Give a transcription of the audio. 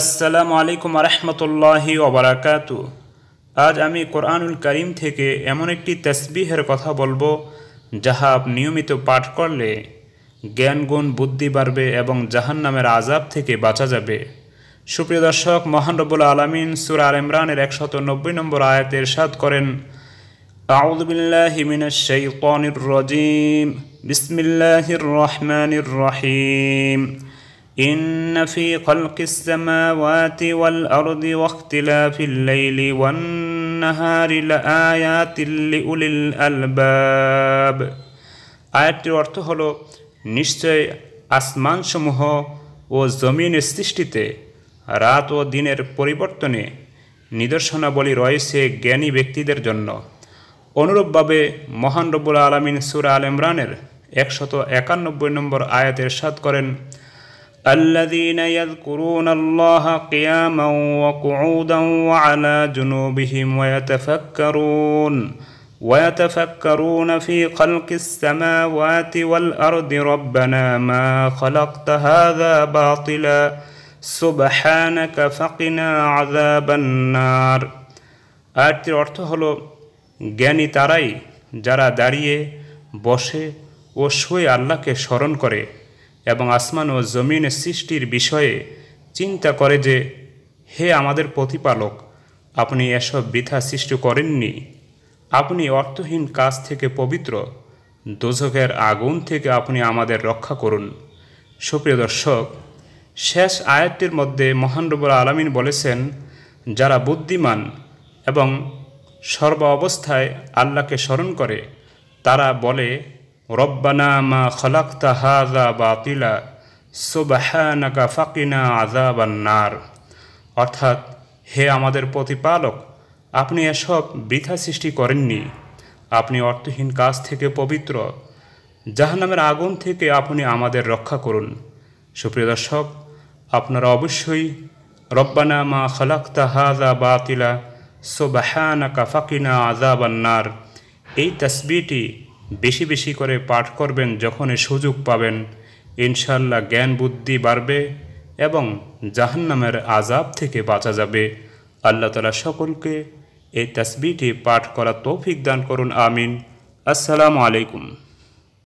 আসসালামু আলাইকুম আরহামতুল্লাহি ওবরাকাত আজ আমি কোরআনুল করিম থেকে এমন একটি তসবিহের কথা বলবো যাহা নিয়মিত পাঠ করলে জ্ঞান গুণ বুদ্ধি বাড়বে এবং জাহান নামের আজাব থেকে বাঁচা যাবে সুপ্রিয় দর্শক মহানরবুল আলমিন সুর আল ইমরানের একশত নব্বই নম্বর আয়াতের সাদ করেন আউদ্দিল্লাহিমিন রজিম বিসমিল্লাহির রহমানির রহিম إن في خلق السماوات والأرض واختلاف الليل والنهار لآيات لأولي الألباب আয়াতটির অর্থ হল নিশ্চয় আসমানসমূহ ও জমিনের সৃষ্টিতে রাত ও দিনের পরিবর্তনে নিদর্শনাবলী রয়েছে জ্ঞানী ব্যক্তিদের জন্য অনুরূপভাবে মহান রব্বুল আলমিন সুরা আল ইমরানের একশত একানব্বই নম্বর আয়াতের সাত করেন الذين يذكرون الله قياما وقعودا وعلى جنوبهم ويتفكرون ويتفكرون في خلق السماوات والارض ربنا ما خلقت هذا باطلا سبحانك فقنا عذاب النار আয়াতটির অর্থ হল জ্ঞানী তারাই যারা দাঁড়িয়ে বসে ও শুয়ে আল্লাহকে এবং আসমান ও জমিনের সৃষ্টির বিষয়ে চিন্তা করে যে হে আমাদের প্রতিপালক আপনি এসব বৃথা সৃষ্টি করেননি আপনি অর্থহীন কাজ থেকে পবিত্র দোজকের আগুন থেকে আপনি আমাদের রক্ষা করুন সুপ্রিয় দর্শক শেষ আয়াতটির মধ্যে মহানরবুল আলমিন বলেছেন যারা বুদ্ধিমান এবং সর্ব অবস্থায় আল্লাহকে স্মরণ করে তারা বলে রব্বানা মা খলাক্তা হাজা বাতিলা সুবাহানাকা ফাকিনা আজাবান্নার অর্থাৎ হে আমাদের প্রতিপালক আপনি এসব বৃথা সৃষ্টি করেননি আপনি অর্থহীন কাজ থেকে পবিত্র জাহানামের আগুন থেকে আপনি আমাদের রক্ষা করুন সুপ্রিয় দর্শক আপনারা অবশ্যই রব্বানা মা খলাক্তা হাজা বাতিলা সোবাহানাকা ফাকিনা আজাবান্নার এই তসবিটি বেশি বেশি করে পাঠ করবেন যখনই সুযোগ পাবেন ইনশাল্লাহ জ্ঞান বুদ্ধি বাড়বে এবং জাহান্নামের আজাব থেকে বাঁচা যাবে আল্লাহ তালা সকলকে এই তসবিটি পাঠ করা তৌফিক দান করুন আমিন আসসালামু আলাইকুম